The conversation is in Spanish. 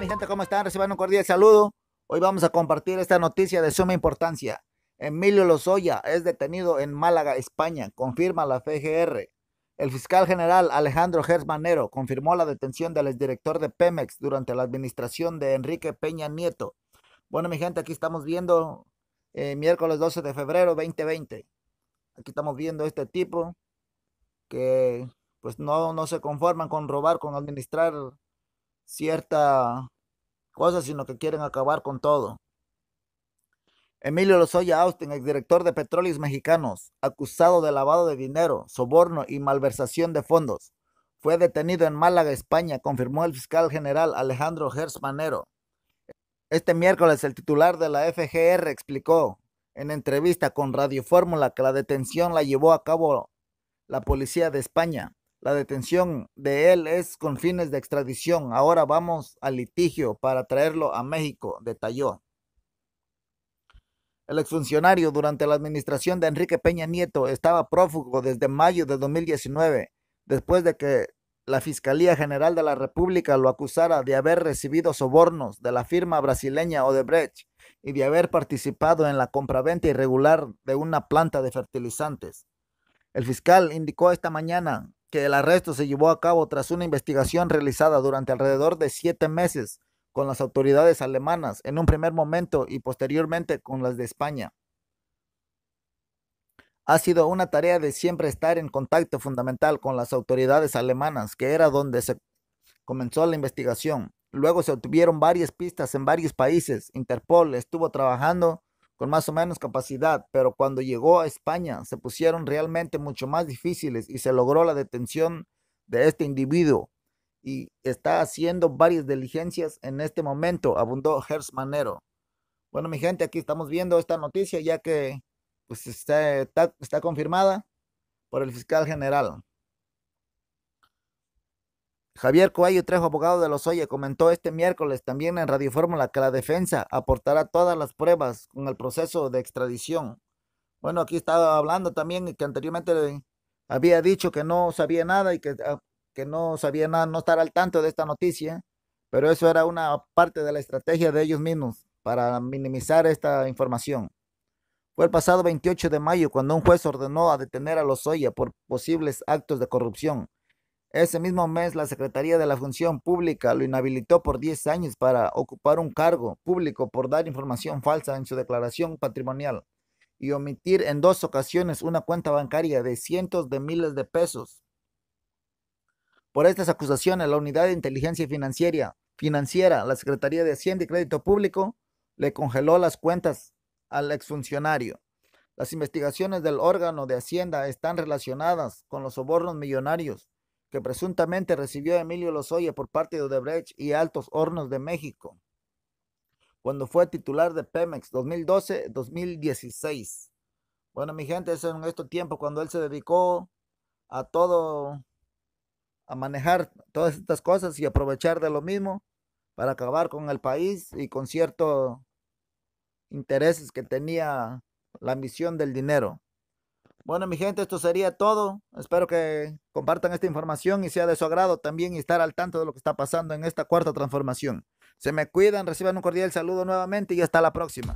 mi gente, ¿cómo están? Reciban un cordial saludo. Hoy vamos a compartir esta noticia de suma importancia. Emilio Lozoya es detenido en Málaga, España, confirma la FGR. El fiscal general Alejandro Gersmanero confirmó la detención del exdirector de Pemex durante la administración de Enrique Peña Nieto. Bueno, mi gente, aquí estamos viendo eh, miércoles 12 de febrero 2020. Aquí estamos viendo este tipo que pues no, no se conforman con robar, con administrar cierta cosa, sino que quieren acabar con todo. Emilio Lozoya Austin, exdirector de Petróleos Mexicanos, acusado de lavado de dinero, soborno y malversación de fondos, fue detenido en Málaga, España, confirmó el fiscal general Alejandro Gers Manero. Este miércoles el titular de la FGR explicó en entrevista con Radio Fórmula que la detención la llevó a cabo la policía de España la detención de él es con fines de extradición. Ahora vamos al litigio para traerlo a México, detalló. El exfuncionario durante la administración de Enrique Peña Nieto estaba prófugo desde mayo de 2019, después de que la Fiscalía General de la República lo acusara de haber recibido sobornos de la firma brasileña Odebrecht y de haber participado en la compraventa irregular de una planta de fertilizantes. El fiscal indicó esta mañana que el arresto se llevó a cabo tras una investigación realizada durante alrededor de siete meses con las autoridades alemanas en un primer momento y posteriormente con las de España. Ha sido una tarea de siempre estar en contacto fundamental con las autoridades alemanas, que era donde se comenzó la investigación. Luego se obtuvieron varias pistas en varios países. Interpol estuvo trabajando más o menos capacidad, pero cuando llegó a España se pusieron realmente mucho más difíciles y se logró la detención de este individuo y está haciendo varias diligencias en este momento, abundó Gers Manero. Bueno, mi gente, aquí estamos viendo esta noticia ya que pues, está, está confirmada por el fiscal general. Javier Coayo, Trejo, abogado de los Oye, comentó este miércoles también en Radio Fórmula que la defensa aportará todas las pruebas con el proceso de extradición. Bueno, aquí estaba hablando también que anteriormente había dicho que no sabía nada y que, ah, que no sabía nada, no estar al tanto de esta noticia, pero eso era una parte de la estrategia de ellos mismos para minimizar esta información. Fue el pasado 28 de mayo cuando un juez ordenó a detener a los Lozoya por posibles actos de corrupción. Ese mismo mes, la Secretaría de la Función Pública lo inhabilitó por 10 años para ocupar un cargo público por dar información falsa en su declaración patrimonial y omitir en dos ocasiones una cuenta bancaria de cientos de miles de pesos. Por estas acusaciones, la Unidad de Inteligencia Financiera, financiera la Secretaría de Hacienda y Crédito Público, le congeló las cuentas al exfuncionario. Las investigaciones del órgano de Hacienda están relacionadas con los sobornos millonarios que presuntamente recibió Emilio Lozoya por parte de Odebrecht y Altos Hornos de México, cuando fue titular de Pemex 2012-2016. Bueno, mi gente, eso en estos tiempo cuando él se dedicó a todo, a manejar todas estas cosas y aprovechar de lo mismo para acabar con el país y con ciertos intereses que tenía la misión del dinero. Bueno, mi gente, esto sería todo. Espero que compartan esta información y sea de su agrado también estar al tanto de lo que está pasando en esta cuarta transformación. Se me cuidan, reciban un cordial saludo nuevamente y hasta la próxima.